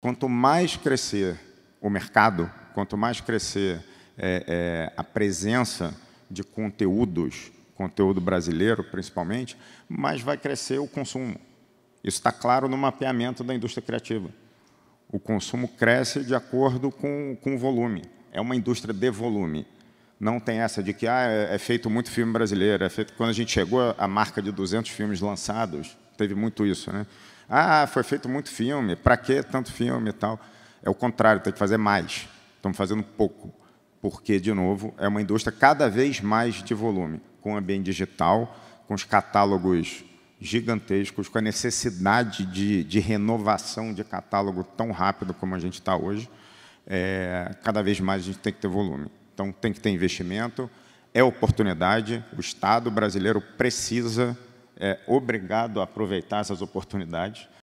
Quanto mais crescer o mercado, quanto mais crescer é, é, a presença de conteúdos, conteúdo brasileiro principalmente, mais vai crescer o consumo. Isso está claro no mapeamento da indústria criativa. O consumo cresce de acordo com, com o volume. É uma indústria de volume. Não tem essa de que ah, é, é feito muito filme brasileiro. É feito quando a gente chegou à marca de 200 filmes lançados, teve muito isso, né? Ah, foi feito muito filme, para que tanto filme e tal? É o contrário, tem que fazer mais. Estamos fazendo pouco, porque, de novo, é uma indústria cada vez mais de volume, com o ambiente digital, com os catálogos gigantescos, com a necessidade de, de renovação de catálogo tão rápido como a gente está hoje. É, cada vez mais a gente tem que ter volume. Então, tem que ter investimento, é oportunidade, o Estado brasileiro precisa é obrigado a aproveitar essas oportunidades,